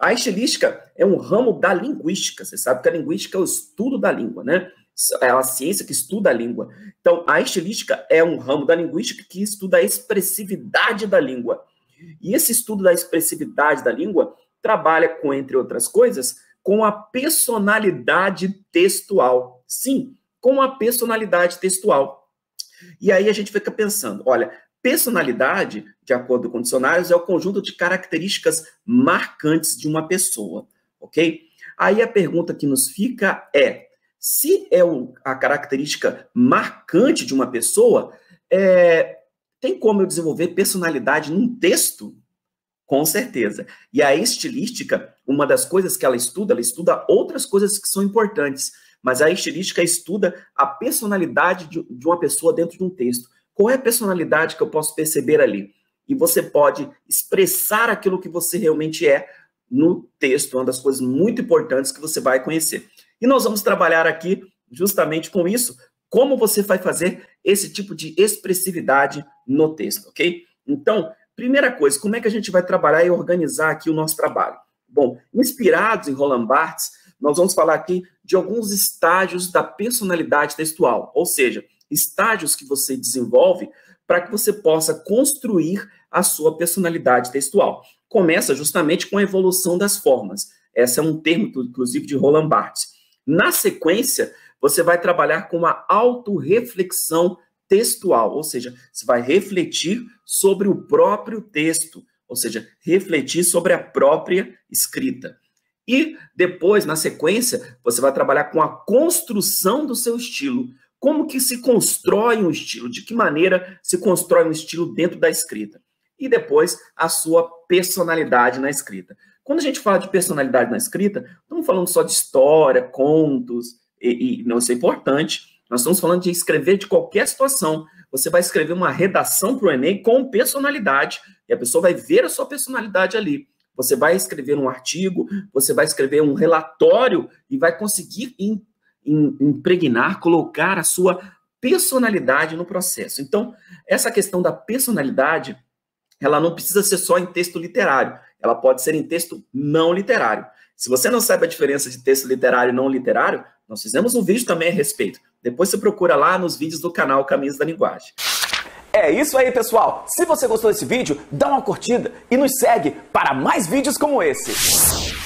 A estilística é um ramo da linguística. Você sabe que a linguística é o estudo da língua, né? É a ciência que estuda a língua. Então, a estilística é um ramo da linguística que estuda a expressividade da língua. E esse estudo da expressividade da língua trabalha com, entre outras coisas, com a personalidade textual. Sim, com a personalidade textual. E aí a gente fica pensando, olha, Personalidade, de acordo com dicionários, é o conjunto de características marcantes de uma pessoa, ok? Aí a pergunta que nos fica é: se é a característica marcante de uma pessoa, é, tem como eu desenvolver personalidade num texto? Com certeza. E a estilística, uma das coisas que ela estuda, ela estuda outras coisas que são importantes, mas a estilística estuda a personalidade de, de uma pessoa dentro de um texto. Qual é a personalidade que eu posso perceber ali? E você pode expressar aquilo que você realmente é no texto, uma das coisas muito importantes que você vai conhecer. E nós vamos trabalhar aqui justamente com isso, como você vai fazer esse tipo de expressividade no texto, ok? Então, primeira coisa, como é que a gente vai trabalhar e organizar aqui o nosso trabalho? Bom, inspirados em Roland Barthes, nós vamos falar aqui de alguns estágios da personalidade textual, ou seja, estágios que você desenvolve para que você possa construir a sua personalidade textual. Começa justamente com a evolução das formas. Esse é um termo, inclusive, de Roland Barthes. Na sequência, você vai trabalhar com uma autorreflexão textual, ou seja, você vai refletir sobre o próprio texto, ou seja, refletir sobre a própria escrita. E depois, na sequência, você vai trabalhar com a construção do seu estilo, como que se constrói um estilo, de que maneira se constrói um estilo dentro da escrita. E depois a sua personalidade na escrita. Quando a gente fala de personalidade na escrita, não estamos falando só de história, contos, e, e não isso é importante. Nós estamos falando de escrever de qualquer situação. Você vai escrever uma redação para o Enem com personalidade, e a pessoa vai ver a sua personalidade ali. Você vai escrever um artigo, você vai escrever um relatório e vai conseguir impregnar, colocar a sua personalidade no processo. Então, essa questão da personalidade, ela não precisa ser só em texto literário, ela pode ser em texto não literário. Se você não sabe a diferença de texto literário e não literário, nós fizemos um vídeo também a respeito. Depois você procura lá nos vídeos do canal Caminhos da Linguagem. É isso aí, pessoal. Se você gostou desse vídeo, dá uma curtida e nos segue para mais vídeos como esse.